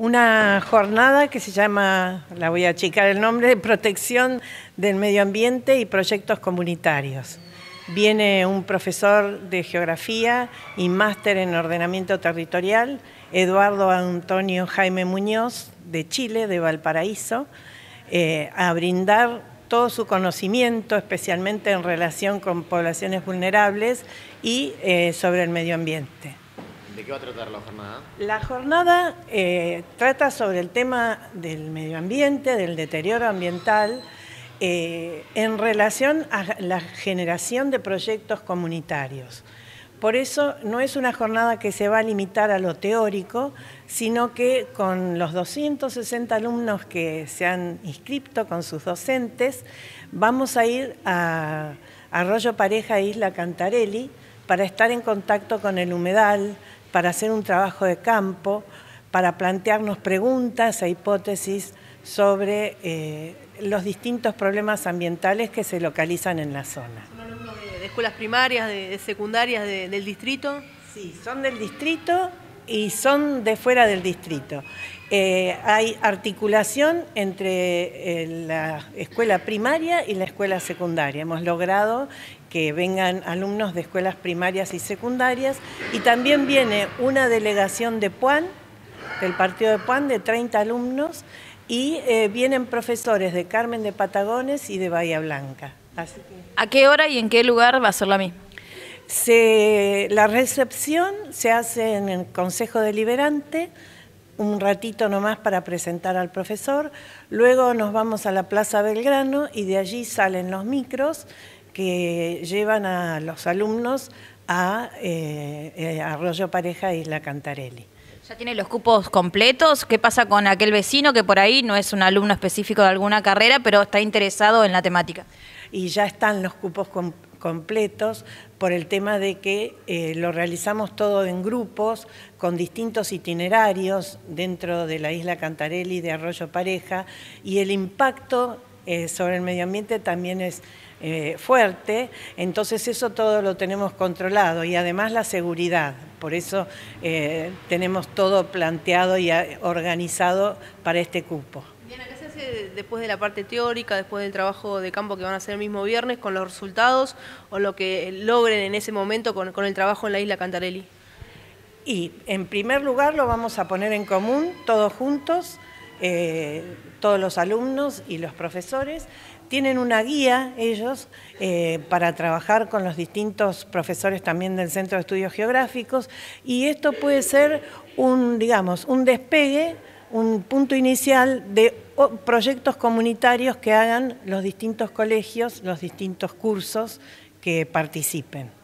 una jornada que se llama, la voy a achicar el nombre, de protección del medio ambiente y proyectos comunitarios. Viene un profesor de geografía y máster en ordenamiento territorial, Eduardo Antonio Jaime Muñoz, de Chile, de Valparaíso, eh, a brindar todo su conocimiento, especialmente en relación con poblaciones vulnerables y eh, sobre el medio ambiente qué va a tratar la jornada? La jornada eh, trata sobre el tema del medio ambiente, del deterioro ambiental, eh, en relación a la generación de proyectos comunitarios. Por eso no es una jornada que se va a limitar a lo teórico, sino que con los 260 alumnos que se han inscrito con sus docentes, vamos a ir a Arroyo Pareja Isla Cantarelli para estar en contacto con el humedal, para hacer un trabajo de campo, para plantearnos preguntas e hipótesis sobre eh, los distintos problemas ambientales que se localizan en la zona. ¿Son alumnos de, escuelas primarias, de, secundarias del distrito? Sí, son del distrito y son de fuera del distrito. Eh, hay articulación entre eh, la escuela primaria y la escuela secundaria. Hemos logrado que vengan alumnos de escuelas primarias y secundarias y también viene una delegación de Puan, del partido de Puan, de 30 alumnos y eh, vienen profesores de Carmen de Patagones y de Bahía Blanca. ¿A qué hora y en qué lugar va a ser la misma? Se, la recepción se hace en el Consejo Deliberante, un ratito nomás para presentar al profesor. Luego nos vamos a la Plaza Belgrano y de allí salen los micros que llevan a los alumnos a eh, eh, Arroyo Pareja y La Cantarelli. ¿Ya tiene los cupos completos? ¿Qué pasa con aquel vecino que por ahí no es un alumno específico de alguna carrera, pero está interesado en la temática? Y ya están los cupos completos completos por el tema de que eh, lo realizamos todo en grupos, con distintos itinerarios dentro de la isla Cantarelli de Arroyo Pareja, y el impacto eh, sobre el medio ambiente también es eh, fuerte, entonces eso todo lo tenemos controlado y además la seguridad, por eso tenemos todo planteado y organizado para este cupo después de la parte teórica, después del trabajo de campo que van a hacer el mismo viernes, con los resultados o lo que logren en ese momento con, el trabajo en la isla Cantarelli? Y en primer lugar lo vamos a poner en común todos juntos, eh, todos los alumnos y los profesores. Tienen una guía ellos eh, para trabajar con los distintos profesores también del Centro de Estudios Geográficos y esto puede ser un, digamos, un despegue un punto inicial de proyectos comunitarios que hagan los distintos colegios, los distintos cursos que participen.